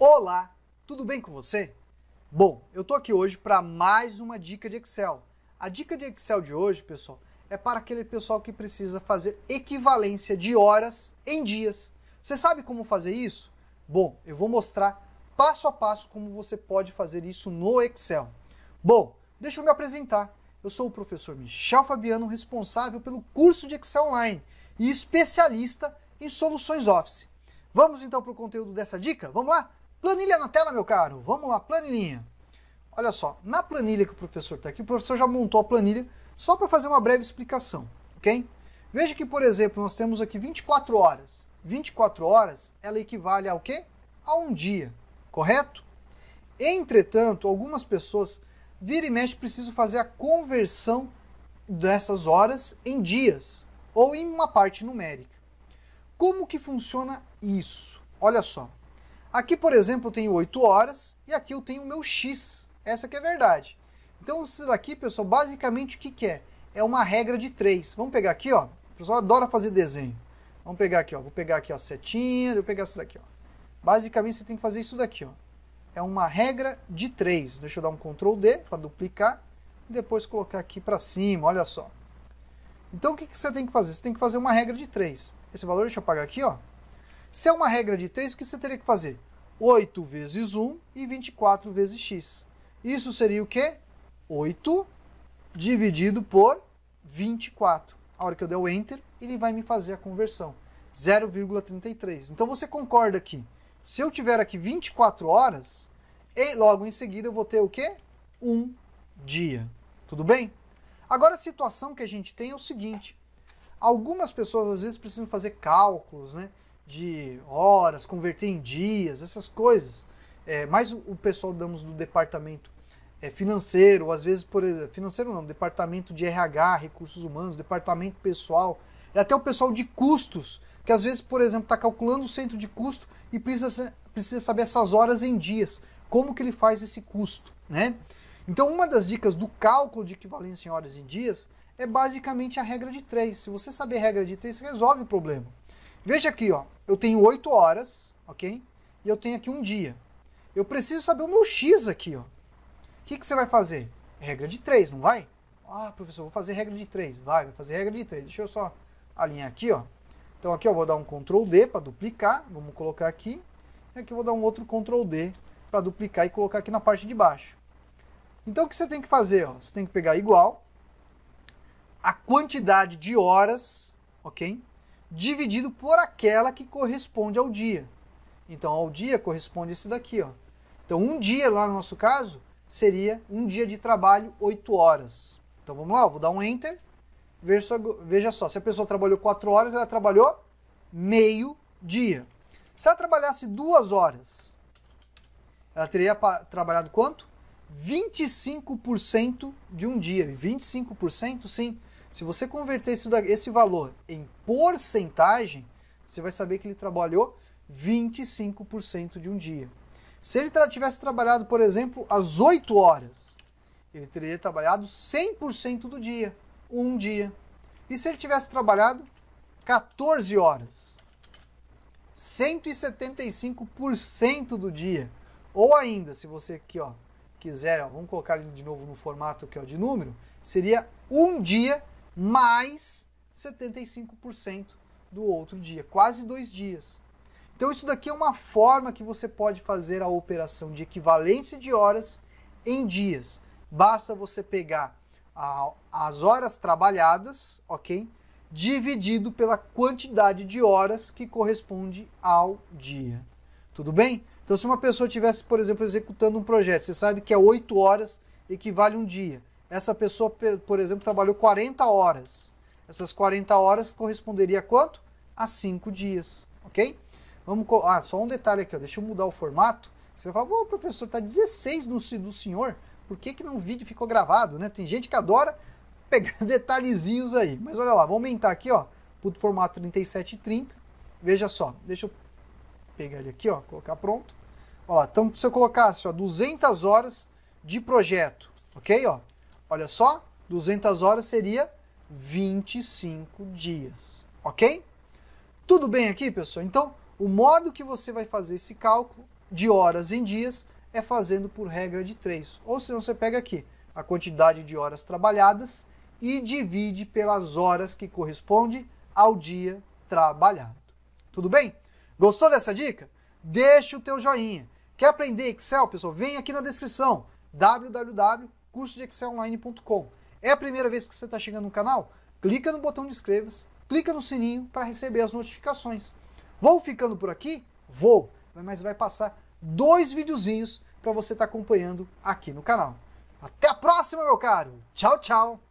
Olá, tudo bem com você? Bom, eu tô aqui hoje para mais uma dica de Excel. A dica de Excel de hoje, pessoal, é para aquele pessoal que precisa fazer equivalência de horas em dias. Você sabe como fazer isso? Bom, eu vou mostrar passo a passo como você pode fazer isso no Excel. Bom, deixa eu me apresentar. Eu sou o professor Michel Fabiano, responsável pelo curso de Excel Online e especialista em soluções Office. Vamos então para o conteúdo dessa dica? Vamos lá? Planilha na tela, meu caro. Vamos lá, planilhinha. Olha só, na planilha que o professor está aqui, o professor já montou a planilha só para fazer uma breve explicação, ok? Veja que, por exemplo, nós temos aqui 24 horas. 24 horas, ela equivale ao quê? A um dia, correto? Entretanto, algumas pessoas, vira e mexe, precisam fazer a conversão dessas horas em dias ou em uma parte numérica. Como que funciona isso? Olha só, Aqui, por exemplo, eu tenho 8 horas e aqui eu tenho o meu X. Essa que é a verdade. Então, isso daqui, pessoal, basicamente o que, que é? É uma regra de 3. Vamos pegar aqui, ó. O pessoal adora fazer desenho. Vamos pegar aqui, ó. Vou pegar aqui, ó, setinha, vou pegar essa daqui, ó. Basicamente, você tem que fazer isso daqui, ó. É uma regra de 3. Deixa eu dar um Ctrl D para duplicar e depois colocar aqui para cima, olha só. Então, o que, que você tem que fazer? Você tem que fazer uma regra de 3. Esse valor, deixa eu apagar aqui, ó. Se é uma regra de 3, o que você teria que fazer? 8 vezes 1 e 24 vezes x. Isso seria o quê? 8 dividido por 24. A hora que eu der o Enter, ele vai me fazer a conversão. 0,33. Então você concorda que se eu tiver aqui 24 horas, e logo em seguida eu vou ter o quê? Um dia. Tudo bem? Agora a situação que a gente tem é o seguinte. Algumas pessoas às vezes precisam fazer cálculos, né? de horas, converter em dias, essas coisas. É, mais o, pessoal, damos do departamento é, financeiro, ou às vezes, por exemplo, financeiro não, departamento de RH, recursos humanos, departamento pessoal, e até o pessoal de custos, que às vezes, por exemplo, está calculando o centro de custo e precisa, precisa saber essas horas em dias, como que ele faz esse custo, né? Então, uma das dicas do cálculo de equivalência em horas em dias é basicamente a regra de três. Se você saber a regra de três, resolve o problema. Veja aqui, ó, eu tenho 8 horas, ok? E eu tenho aqui um dia. Eu preciso saber o meu x aqui, ó. O que, que você vai fazer? Regra de 3, não vai? Ah, professor, vou fazer regra de 3. Vai, vai fazer regra de 3. Deixa eu só alinhar aqui, ó. Então aqui eu vou dar um Ctrl D para duplicar, vamos colocar aqui. E aqui eu vou dar um outro Ctrl D para duplicar e colocar aqui na parte de baixo. Então o que você tem que fazer? Ó? Você tem que pegar igual a quantidade de horas, ok? dividido por aquela que corresponde ao dia. Então, ao dia corresponde esse daqui. Ó. Então, um dia, lá no nosso caso, seria um dia de trabalho, 8 horas. Então, vamos lá, vou dar um Enter. Veja só, se a pessoa trabalhou 4 horas, ela trabalhou meio dia. Se ela trabalhasse 2 horas, ela teria trabalhado quanto? 25% de um dia. 25%, sim. Se você converter esse valor em porcentagem, você vai saber que ele trabalhou 25% de um dia. Se ele tivesse trabalhado, por exemplo, às 8 horas, ele teria trabalhado 100% do dia, um dia. E se ele tivesse trabalhado 14 horas, 175% do dia. Ou ainda, se você aqui ó, quiser, ó, vamos colocar ele de novo no formato aqui ó, de número, seria um dia mais 75% do outro dia, quase dois dias. Então, isso daqui é uma forma que você pode fazer a operação de equivalência de horas em dias. Basta você pegar a, as horas trabalhadas, ok? Dividido pela quantidade de horas que corresponde ao dia. Tudo bem? Então, se uma pessoa tivesse, por exemplo, executando um projeto, você sabe que é 8 horas equivale a um dia. Essa pessoa, por exemplo, trabalhou 40 horas. Essas 40 horas corresponderia a quanto? A 5 dias, ok? Vamos, ah, só um detalhe aqui, ó. deixa eu mudar o formato. Você vai falar, professor, tá 16 no do senhor, por que, que não vídeo ficou gravado, né? Tem gente que adora pegar detalhezinhos aí. Mas olha lá, vou aumentar aqui, ó, o formato 3730. Veja só, deixa eu pegar ele aqui, ó, colocar pronto. Ó, então se eu colocasse, ó, 200 horas de projeto, ok, ó, Olha só, 200 horas seria 25 dias, ok? Tudo bem aqui, pessoal? Então, o modo que você vai fazer esse cálculo de horas em dias é fazendo por regra de 3. Ou senão você pega aqui a quantidade de horas trabalhadas e divide pelas horas que corresponde ao dia trabalhado. Tudo bem? Gostou dessa dica? Deixa o teu joinha. Quer aprender Excel, pessoal? Vem aqui na descrição www curso de excelonline.com. É a primeira vez que você está chegando no canal? Clica no botão de inscreva-se, clica no sininho para receber as notificações. Vou ficando por aqui? Vou, mas vai passar dois videozinhos para você estar tá acompanhando aqui no canal. Até a próxima, meu caro. Tchau, tchau.